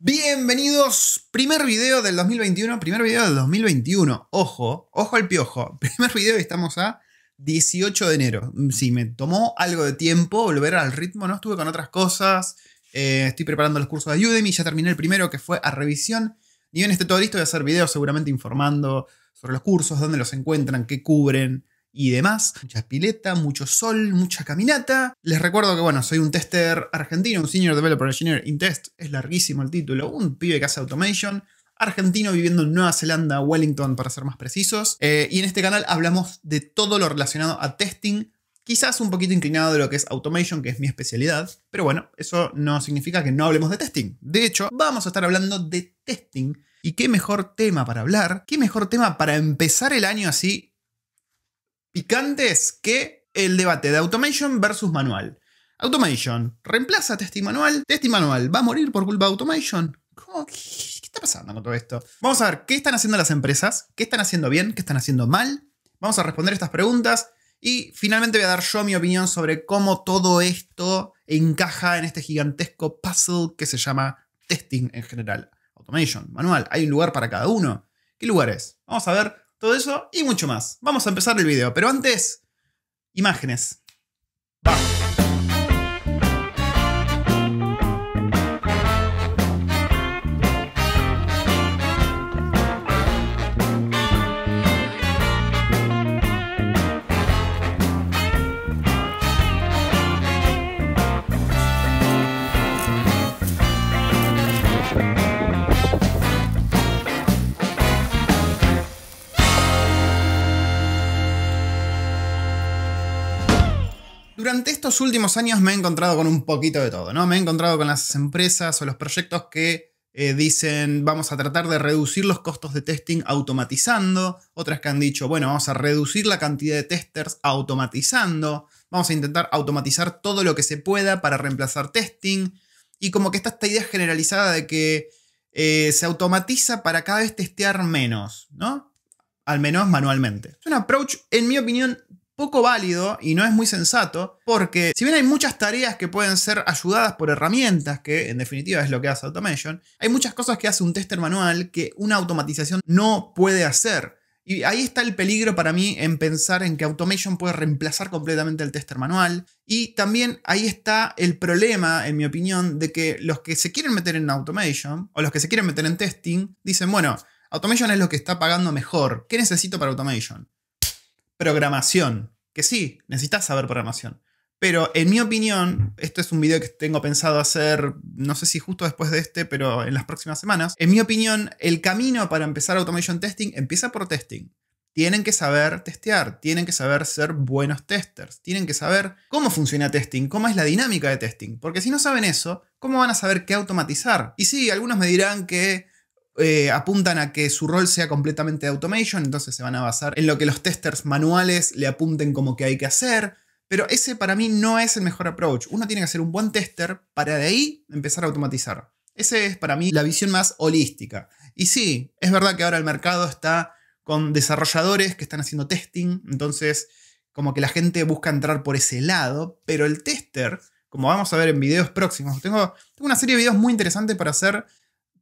Bienvenidos, primer video del 2021, primer video del 2021, ojo, ojo al piojo, primer video y estamos a 18 de enero. Sí, me tomó algo de tiempo volver al ritmo, no estuve con otras cosas, eh, estoy preparando los cursos de Udemy, ya terminé el primero que fue a revisión, y bien esté todo listo, voy a hacer videos seguramente informando sobre los cursos, dónde los encuentran, qué cubren, y demás. Mucha pileta, mucho sol, mucha caminata. Les recuerdo que, bueno, soy un tester argentino, un Senior Developer Engineer in Test, es larguísimo el título, un pibe que hace automation argentino viviendo en Nueva Zelanda, Wellington para ser más precisos. Eh, y en este canal hablamos de todo lo relacionado a testing, quizás un poquito inclinado de lo que es automation, que es mi especialidad, pero bueno, eso no significa que no hablemos de testing. De hecho, vamos a estar hablando de testing. Y qué mejor tema para hablar, qué mejor tema para empezar el año así que el debate de automation versus manual. Automation, reemplaza testing manual. Testing manual, ¿va a morir por culpa de automation? ¿Cómo? ¿Qué está pasando con todo esto? Vamos a ver qué están haciendo las empresas, qué están haciendo bien, qué están haciendo mal. Vamos a responder estas preguntas y finalmente voy a dar yo mi opinión sobre cómo todo esto encaja en este gigantesco puzzle que se llama testing en general. Automation, manual, hay un lugar para cada uno. ¿Qué lugar es? Vamos a ver todo eso y mucho más. Vamos a empezar el video, pero antes, imágenes. Durante estos últimos años me he encontrado con un poquito de todo, ¿no? Me he encontrado con las empresas o los proyectos que eh, dicen vamos a tratar de reducir los costos de testing automatizando, otras que han dicho, bueno, vamos a reducir la cantidad de testers automatizando, vamos a intentar automatizar todo lo que se pueda para reemplazar testing, y como que está esta idea generalizada de que eh, se automatiza para cada vez testear menos, ¿no? Al menos manualmente. Es un approach, en mi opinión, poco válido y no es muy sensato, porque si bien hay muchas tareas que pueden ser ayudadas por herramientas, que en definitiva es lo que hace Automation, hay muchas cosas que hace un tester manual que una automatización no puede hacer. Y ahí está el peligro para mí en pensar en que Automation puede reemplazar completamente el tester manual. Y también ahí está el problema, en mi opinión, de que los que se quieren meter en Automation o los que se quieren meter en testing dicen, bueno, Automation es lo que está pagando mejor. ¿Qué necesito para Automation? programación. Que sí, necesitas saber programación. Pero en mi opinión, esto es un video que tengo pensado hacer, no sé si justo después de este, pero en las próximas semanas. En mi opinión, el camino para empezar automation testing empieza por testing. Tienen que saber testear, tienen que saber ser buenos testers, tienen que saber cómo funciona testing, cómo es la dinámica de testing, porque si no saben eso, ¿cómo van a saber qué automatizar? Y sí, algunos me dirán que eh, apuntan a que su rol sea completamente de automation, entonces se van a basar en lo que los testers manuales le apunten como que hay que hacer. Pero ese para mí no es el mejor approach. Uno tiene que ser un buen tester para de ahí empezar a automatizar. Esa es para mí la visión más holística. Y sí, es verdad que ahora el mercado está con desarrolladores que están haciendo testing, entonces como que la gente busca entrar por ese lado, pero el tester, como vamos a ver en videos próximos, tengo, tengo una serie de videos muy interesantes para hacer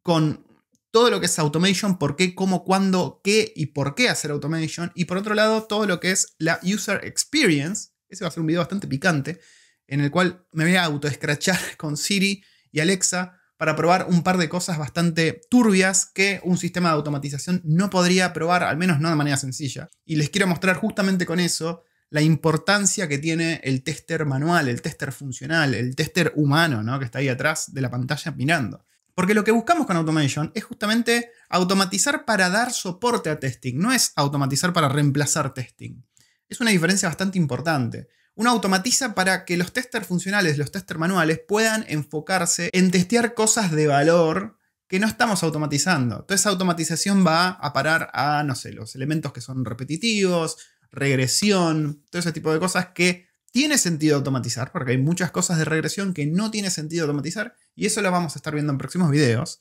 con todo lo que es automation, por qué, cómo, cuándo, qué y por qué hacer automation. Y por otro lado, todo lo que es la user experience. Ese va a ser un video bastante picante, en el cual me voy a autoescrachar con Siri y Alexa para probar un par de cosas bastante turbias que un sistema de automatización no podría probar, al menos no de manera sencilla. Y les quiero mostrar justamente con eso la importancia que tiene el tester manual, el tester funcional, el tester humano, ¿no? Que está ahí atrás de la pantalla mirando. Porque lo que buscamos con automation es justamente automatizar para dar soporte a testing, no es automatizar para reemplazar testing. Es una diferencia bastante importante. Uno automatiza para que los testers funcionales, los testers manuales, puedan enfocarse en testear cosas de valor que no estamos automatizando. Entonces esa automatización va a parar a, no sé, los elementos que son repetitivos, regresión, todo ese tipo de cosas que tiene sentido automatizar, porque hay muchas cosas de regresión que no tiene sentido automatizar, y eso lo vamos a estar viendo en próximos videos.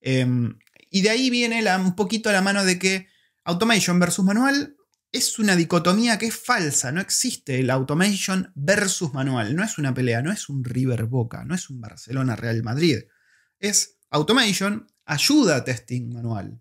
Em, y de ahí viene un poquito a la mano de que automation versus manual es una dicotomía que es falsa, no existe el automation versus manual, no es una pelea, no es un River Boca, no es un Barcelona Real Madrid, es automation ayuda a testing manual.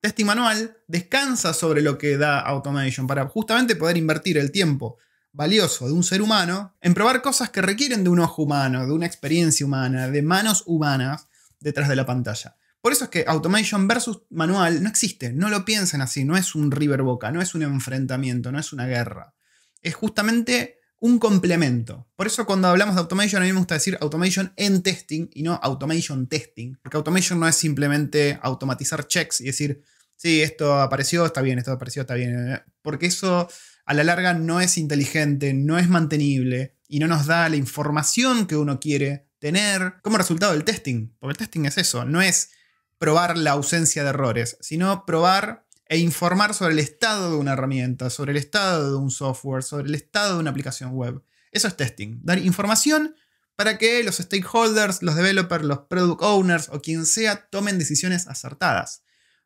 Testing manual descansa sobre lo que da automation para justamente poder invertir el tiempo valioso de un ser humano en probar cosas que requieren de un ojo humano, de una experiencia humana, de manos humanas detrás de la pantalla. Por eso es que Automation versus Manual no existe, no lo piensen así, no es un River Boca, no es un enfrentamiento, no es una guerra. Es justamente un complemento. Por eso cuando hablamos de automation, a mí me gusta decir automation en testing y no automation testing. Porque automation no es simplemente automatizar checks y decir, sí, esto apareció, está bien, esto apareció, está bien. Eh, porque eso a la larga no es inteligente, no es mantenible y no nos da la información que uno quiere tener como resultado del testing. Porque el testing es eso, no es probar la ausencia de errores, sino probar e informar sobre el estado de una herramienta, sobre el estado de un software, sobre el estado de una aplicación web. Eso es testing, dar información para que los stakeholders, los developers, los product owners o quien sea tomen decisiones acertadas.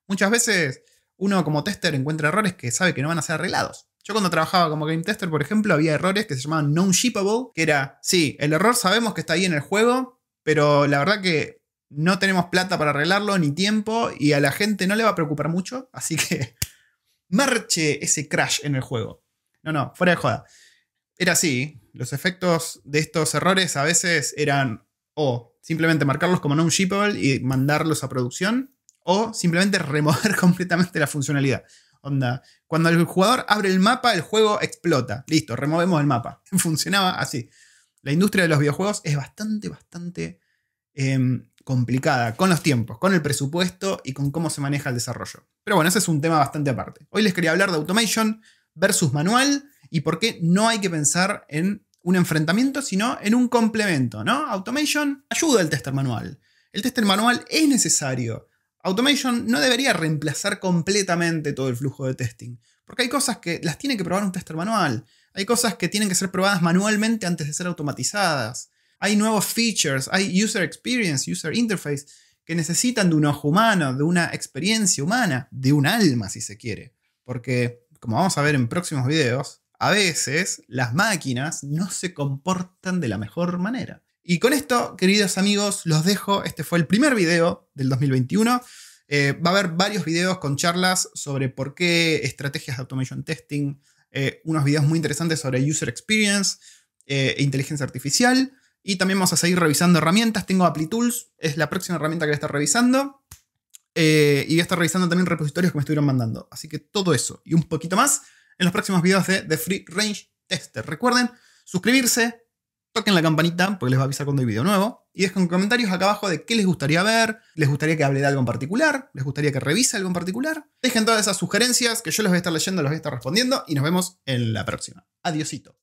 Muchas veces uno como tester encuentra errores que sabe que no van a ser arreglados. Yo cuando trabajaba como game tester, por ejemplo, había errores que se llamaban non-shippable, que era, sí, el error sabemos que está ahí en el juego, pero la verdad que no tenemos plata para arreglarlo ni tiempo y a la gente no le va a preocupar mucho, así que marche ese crash en el juego. No, no, fuera de joda. Era así, los efectos de estos errores a veces eran o simplemente marcarlos como non-shippable y mandarlos a producción o simplemente remover completamente la funcionalidad. Onda, cuando el jugador abre el mapa, el juego explota. Listo, removemos el mapa. Funcionaba así. La industria de los videojuegos es bastante, bastante em, complicada con los tiempos, con el presupuesto y con cómo se maneja el desarrollo. Pero bueno, ese es un tema bastante aparte. Hoy les quería hablar de automation versus manual y por qué no hay que pensar en un enfrentamiento, sino en un complemento, ¿no? Automation ayuda al tester manual. El tester manual es necesario Automation no debería reemplazar completamente todo el flujo de testing, porque hay cosas que las tiene que probar un tester manual, hay cosas que tienen que ser probadas manualmente antes de ser automatizadas, hay nuevos features, hay user experience, user interface, que necesitan de un ojo humano, de una experiencia humana, de un alma si se quiere, porque como vamos a ver en próximos videos, a veces las máquinas no se comportan de la mejor manera. Y con esto, queridos amigos, los dejo. Este fue el primer video del 2021. Eh, va a haber varios videos con charlas sobre por qué estrategias de automation testing, eh, unos videos muy interesantes sobre user experience eh, e inteligencia artificial. Y también vamos a seguir revisando herramientas. Tengo AppliTools, es la próxima herramienta que voy a estar revisando. y voy a estar revisando también repositorios que me estuvieron mandando. Así que todo eso y un poquito más en los próximos videos de The Free Range Tester. Recuerden suscribirse, toquen la campanita porque les va a avisar cuando hay video nuevo. Y dejen comentarios acá abajo de qué les gustaría ver, les gustaría que hable de algo en particular, les gustaría que revise algo en particular. Dejen todas esas sugerencias que yo les voy a estar leyendo, los voy a estar respondiendo y nos vemos en la próxima. Adiosito.